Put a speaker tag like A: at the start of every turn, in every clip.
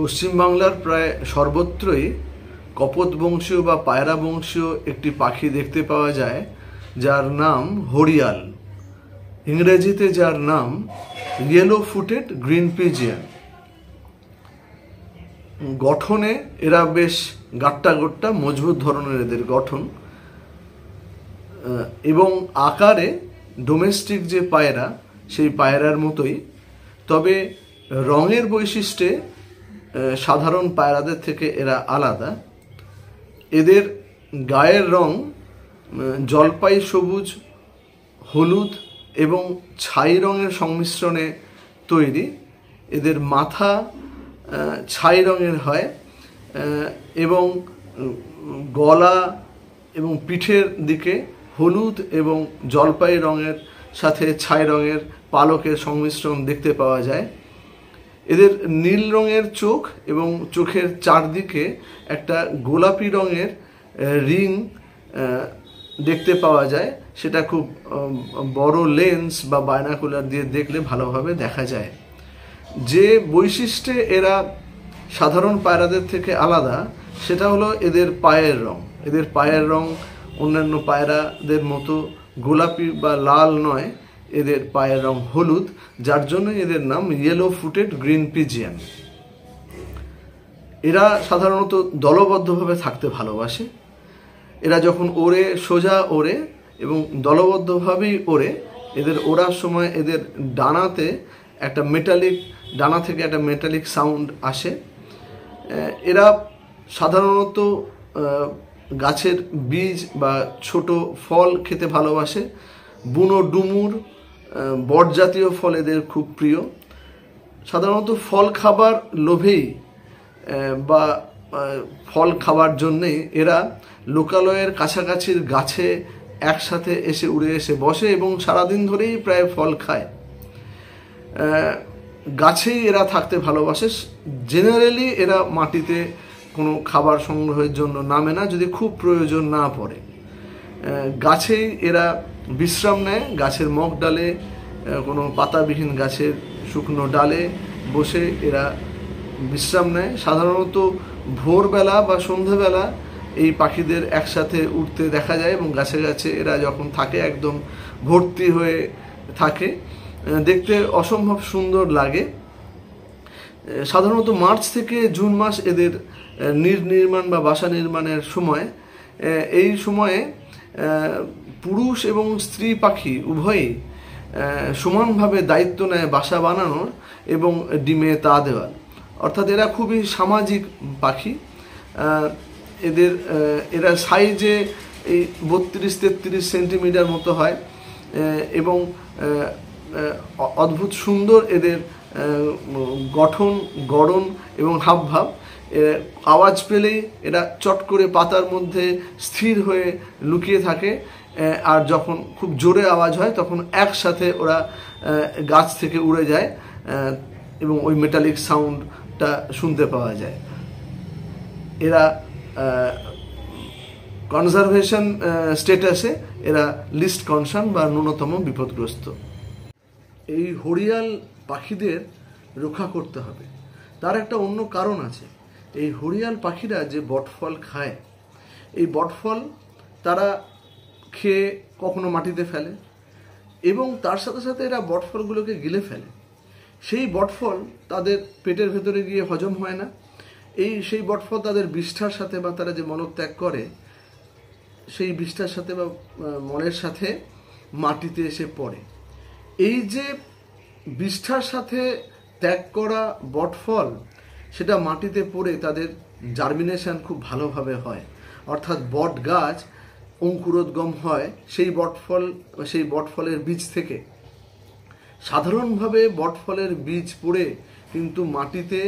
A: পশ্চিমবাংলার প্রায় সর্বত্রই কপত বংশীয় বা পায়রা বংশীয় একটি পাখি দেখতে পাওয়া যায় যার নাম হরিয়াল ইংরেজিতে যার নাম ইয়েলো ফুটেড গ্রিন পিজিয়ান গঠনে এরা বেশ গাট্টা গোট্টা মজবুত ধরনের এদের গঠন এবং আকারে ডোমেস্টিক যে পায়রা সেই পায়রার মতোই তবে রঙের বৈশিষ্ট্যে সাধারণ পায়রাদের থেকে এরা আলাদা এদের গায়ের রং জলপাই সবুজ হলুদ এবং ছাই রঙের সংমিশ্রণে তৈরি এদের মাথা ছাই রঙের হয় এবং গলা এবং পিঠের দিকে হলুদ এবং জলপাই রঙের সাথে ছাই রঙের পালকের সংমিশ্রণ দেখতে পাওয়া যায় এদের নীল রঙের চোখ এবং চোখের চারদিকে একটা গোলাপি রঙের রিং দেখতে পাওয়া যায় সেটা খুব বড় লেন্স বা বায়নাকুলার দিয়ে দেখলে ভালোভাবে দেখা যায় যে বৈশিষ্ট্যে এরা সাধারণ পায়রাদের থেকে আলাদা সেটা হলো এদের পায়ের রং এদের পায়ের রং অন্যান্য পায়রাদের মতো গোলাপি বা লাল নয় এদের পায়ের রং হলুদ যার জন্য এদের নাম ইয়েলো ফুটেড গ্রিন পিজিয়ান এরা সাধারণত দলবদ্ধভাবে থাকতে ভালোবাসে এরা যখন ওড়ে সোজা ওড়ে এবং দলবদ্ধভাবেই ওড়ে এদের ওড়ার সময় এদের ডানাতে একটা মেটালিক ডানা থেকে একটা মেটালিক সাউন্ড আসে এরা সাধারণত গাছের বীজ বা ছোট ফল খেতে ভালোবাসে বুনো ডুমুর বট জাতীয় ফল এদের খুব প্রিয় সাধারণত ফল খাবার লোভেই বা ফল খাবার জন্যে এরা লোকালয়ের কাছাকাছির গাছে একসাথে এসে উড়ে এসে বসে এবং সারাদিন ধরেই প্রায় ফল খায় গাছেই এরা থাকতে ভালোবাসে জেনারেলি এরা মাটিতে কোনো খাবার সংগ্রহের জন্য নামে না যদি খুব প্রয়োজন না পড়ে গাছেই এরা বিশ্রাম নেয় গাছের মগ ডালে কোনো পাতাবিহীন গাছের শুকনো ডালে বসে এরা বিশ্রাম নেয় সাধারণত ভোরবেলা বা সন্ধ্যাবেলা এই পাখিদের একসাথে উঠতে দেখা যায় এবং গাছে গাছে এরা যখন থাকে একদম ভর্তি হয়ে থাকে দেখতে অসম্ভব সুন্দর লাগে সাধারণত মার্চ থেকে জুন মাস এদের নির্মাণ বা বাসা নির্মাণের সময় এই সময়ে পুরুষ এবং স্ত্রী পাখি উভয়ে সমানভাবে দায়িত্ব নেয় বাসা বানানোর এবং ডিমে তা দেওয়ার অর্থাৎ এরা খুবই সামাজিক পাখি এদের এরা সাইজে এই বত্রিশ তেত্রিশ সেন্টিমিটার মতো হয় এবং অদ্ভুত সুন্দর এদের গঠন গড়ন এবং হাবভাব আওয়াজ পেলেই এরা চট করে পাতার মধ্যে স্থির হয়ে লুকিয়ে থাকে আর যখন খুব জোরে আওয়াজ হয় তখন একসাথে ওরা গাছ থেকে উড়ে যায় এবং ওই মেটালিক সাউন্ডটা শুনতে পাওয়া যায় এরা কনজারভেশন স্টেটাসে এরা লিস্ট কনসার্ন বা ন্যূনতম বিপদগ্রস্ত এই হরিয়াল পাখিদের রক্ষা করতে হবে তার একটা অন্য কারণ আছে এই হরিয়াল পাখিরা যে বটফল খায় এই বটফল তারা খেয়ে কখনো মাটিতে ফেলে এবং তার সাথে সাথে এরা বটফলগুলোকে গিলে ফেলে সেই বটফল তাদের পেটের ভেতরে গিয়ে হজম হয় না এই সেই বটফল তাদের বিষ্ঠার সাথে বা তারা যে মনত্যাগ করে সেই বিষ্ঠার সাথে বা মনের সাথে মাটিতে এসে পড়ে এই যে বিষ্ঠার সাথে ত্যাগ করা বটফল সেটা মাটিতে পড়ে তাদের জার্মিনেশন খুব ভালোভাবে হয় অর্থাৎ বট গাছ অঙ্কুরোদ্গম হয় সেই বটফল সেই বটফলের বীজ থেকে সাধারণভাবে বটফলের বীজ পড়ে কিন্তু মাটিতে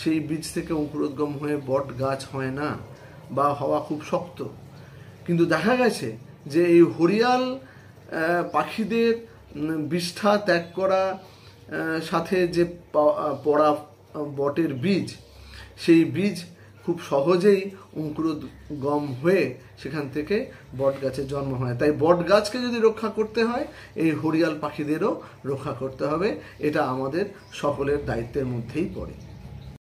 A: সেই বীজ থেকে অঙ্কুরোদ্গম হয়ে বট গাছ হয় না বা হওয়া খুব শক্ত কিন্তু দেখা গেছে যে এই হরিয়াল পাখিদের বিষ্ঠা ত্যাগ করা সাথে যে পড়া বটের বীজ সেই বীজ খুব সহজেই অঙ্কুরোদ্গম হয়ে সেখান থেকে বট গাছের জন্ম হয় তাই বট গাছকে যদি রক্ষা করতে হয় এই হরিয়াল পাখিদেরও রক্ষা করতে হবে এটা আমাদের সকলের দায়িত্বের মধ্যেই পড়ে